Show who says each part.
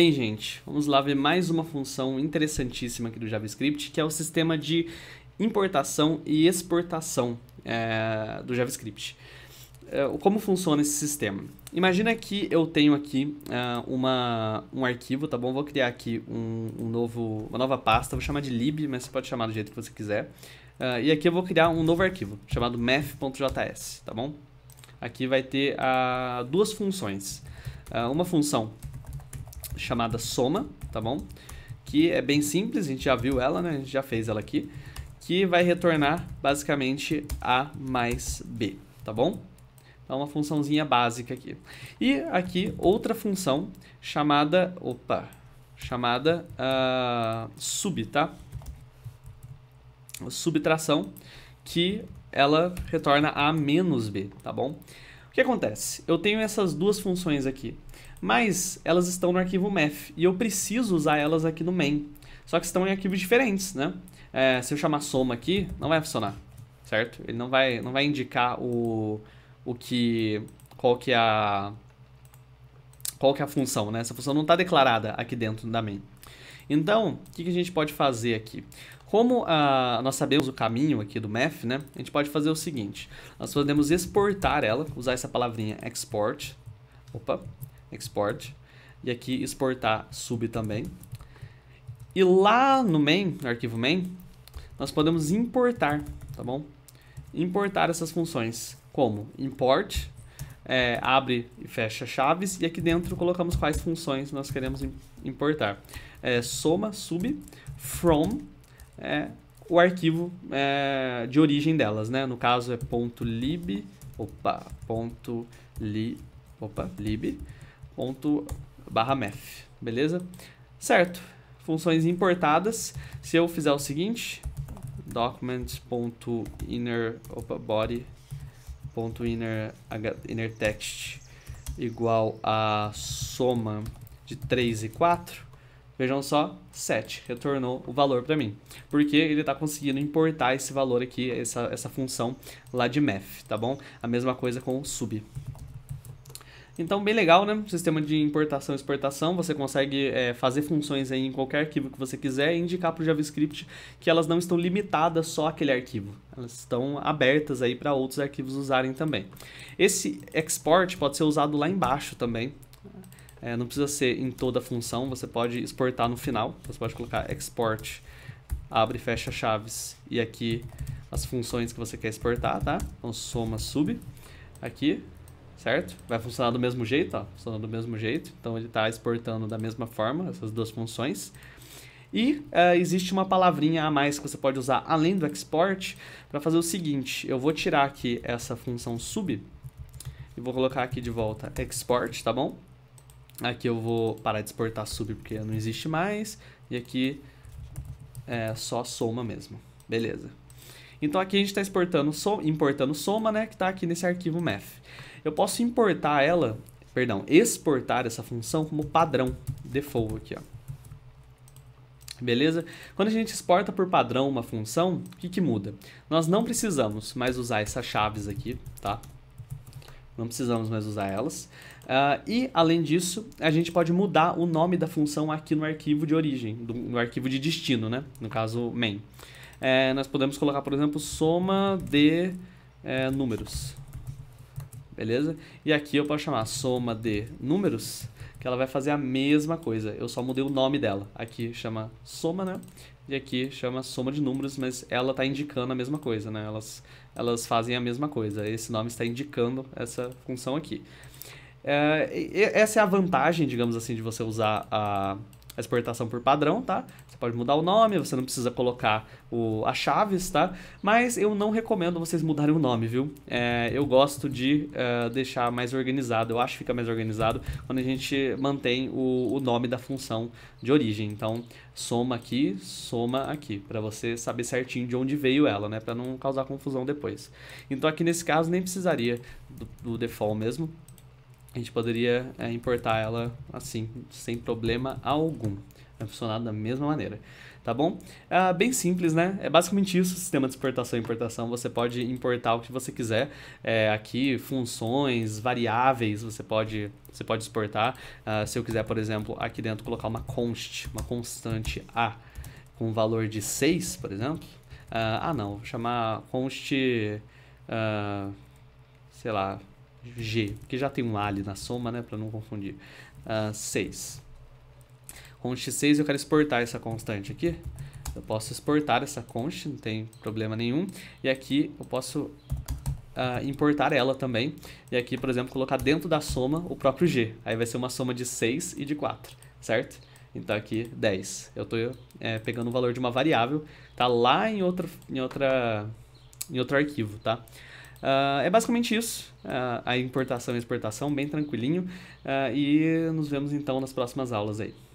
Speaker 1: Bem, gente, vamos lá ver mais uma função interessantíssima aqui do JavaScript, que é o sistema de importação e exportação é, do JavaScript. É, como funciona esse sistema? Imagina que eu tenho aqui é, uma, um arquivo, tá bom? Vou criar aqui um, um, novo, uma nova pasta, vou chamar de lib, mas você pode chamar do jeito que você quiser. É, e aqui eu vou criar um novo arquivo, chamado math.js, tá bom? Aqui vai ter a, ah, duas funções. É, uma função chamada soma, tá bom? Que é bem simples, a gente já viu ela, né? A gente já fez ela aqui, que vai retornar basicamente a mais b, tá bom? É uma funçãozinha básica aqui. E aqui outra função chamada, opa, chamada uh, sub, tá? Subtração, que ela retorna a menos b, tá bom? que acontece? Eu tenho essas duas funções aqui, mas elas estão no arquivo math e eu preciso usar elas aqui no main. Só que estão em arquivos diferentes, né? É, se eu chamar soma aqui, não vai funcionar, certo? Ele não vai, não vai indicar o, o que, qual que é a, qual que é a função, né? Essa função não está declarada aqui dentro da main. Então, o que, que a gente pode fazer aqui? Como ah, nós sabemos o caminho aqui do math, né? A gente pode fazer o seguinte. Nós podemos exportar ela, usar essa palavrinha export. Opa, export. E aqui exportar sub também. E lá no main, no arquivo main, nós podemos importar, tá bom? Importar essas funções. Como? Import, é, abre e fecha chaves, e aqui dentro colocamos quais funções nós queremos importar. É, soma, sub, from, é, o arquivo é, de origem delas, né? No caso é .lib, opa, ponto .li, opa, lib, ponto barra math, beleza? Certo, funções importadas, se eu fizer o seguinte, document.inner, opa, body, ponto inner, inner text igual a soma de 3 e 4, Vejam só, 7 retornou o valor para mim, porque ele está conseguindo importar esse valor aqui, essa, essa função lá de math, tá bom? A mesma coisa com o sub. Então, bem legal, né? Sistema de importação e exportação. Você consegue é, fazer funções aí em qualquer arquivo que você quiser e indicar para o JavaScript que elas não estão limitadas só àquele arquivo. Elas estão abertas aí para outros arquivos usarem também. Esse export pode ser usado lá embaixo também. É, não precisa ser em toda a função, você pode exportar no final. Então, você pode colocar export, abre e fecha chaves. E aqui as funções que você quer exportar, tá? Então soma, sub. Aqui, certo? Vai funcionar do mesmo jeito, ó. Funciona do mesmo jeito. Então ele está exportando da mesma forma essas duas funções. E é, existe uma palavrinha a mais que você pode usar além do export para fazer o seguinte: eu vou tirar aqui essa função sub e vou colocar aqui de volta export, tá bom? Aqui eu vou parar de exportar sub porque não existe mais. E aqui é só soma mesmo. Beleza. Então aqui a gente está exportando importando soma, né, que está aqui nesse arquivo math. Eu posso importar ela, perdão, exportar essa função como padrão default aqui, ó. Beleza? Quando a gente exporta por padrão uma função, o que, que muda? Nós não precisamos mais usar essas chaves aqui, tá? Não precisamos mais usar elas. Uh, e, além disso, a gente pode mudar o nome da função aqui no arquivo de origem, do, no arquivo de destino, né? no caso, main. É, nós podemos colocar, por exemplo, soma de é, números. Beleza? E aqui eu posso chamar soma de números, que ela vai fazer a mesma coisa. Eu só mudei o nome dela. Aqui chama soma, né? E aqui chama soma de números, mas ela está indicando a mesma coisa, né? Elas, elas fazem a mesma coisa. Esse nome está indicando essa função aqui. É, essa é a vantagem, digamos assim, de você usar a, exportação por padrão, tá? Você pode mudar o nome, você não precisa colocar o, as chaves, tá? Mas eu não recomendo vocês mudarem o nome, viu? É, eu gosto de é, deixar mais organizado, eu acho que fica mais organizado quando a gente mantém o, o nome da função de origem. Então, soma aqui, soma aqui, para você saber certinho de onde veio ela, né? Para não causar confusão depois. Então, aqui nesse caso, nem precisaria do, do default mesmo gente poderia é, importar ela assim, sem problema algum. Vai funcionar da mesma maneira, tá bom? É bem simples, né? É basicamente isso, o sistema de exportação e importação. Você pode importar o que você quiser. É, aqui, funções, variáveis, você pode, você pode exportar. Uh, se eu quiser, por exemplo, aqui dentro colocar uma const, uma constante A com valor de 6, por exemplo. Uh, ah, não, vou chamar const... Uh, sei lá, G, porque já tem um ali na soma, né, para não confundir. Uh, 6. x 6, eu quero exportar essa constante aqui. Eu posso exportar essa const, não tem problema nenhum. E aqui eu posso uh, importar ela também. E aqui, por exemplo, colocar dentro da soma o próprio G. Aí vai ser uma soma de 6 e de 4, certo? Então aqui 10. Eu estou eh, é, pegando o valor de uma variável, tá lá em outra, em outra, em outro arquivo, tá? Uh, é basicamente isso, uh, a importação e exportação, bem tranquilinho. Uh, e nos vemos então nas próximas aulas aí.